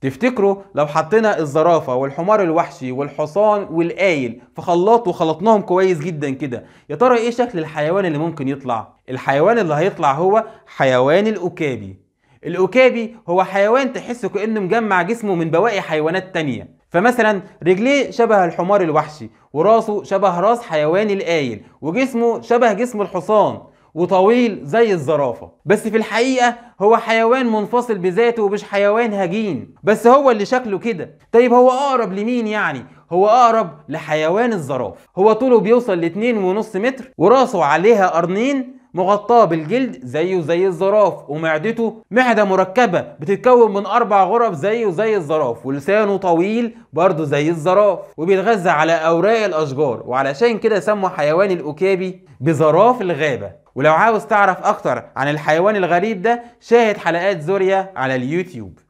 تفتكروا لو حطينا الزرافة والحمار الوحشي والحصان والقايل في خلاط وخلطناهم كويس جدا كده يا ترى ايه شكل الحيوان اللي ممكن يطلع؟ الحيوان اللي هيطلع هو حيوان الأكابي الأكابي هو حيوان تحسه كأنه مجمع جسمه من بواقي حيوانات تانية فمثلا رجليه شبه الحمار الوحشي وراسه شبه راس حيوان القايل وجسمه شبه جسم الحصان وطويل زي الزرافة بس في الحقيقة هو حيوان منفصل بذاته ومش حيوان هجين بس هو اللي شكله كده طيب هو أقرب لمين يعني؟ هو أقرب لحيوان الزراف هو طوله بيوصل لاتنين ونص متر وراسه عليها قرنين مغطاه بالجلد زيه زي الزراف ومعدته معدة مركبة بتتكون من أربع غرف زيه زي الزراف ولسانه طويل برضه زي الزراف وبيتغذى على أوراق الأشجار وعلشان كده سموا حيوان الأوكابي بزراف الغابة ولو عاوز تعرف اكتر عن الحيوان الغريب ده شاهد حلقات زوريا على اليوتيوب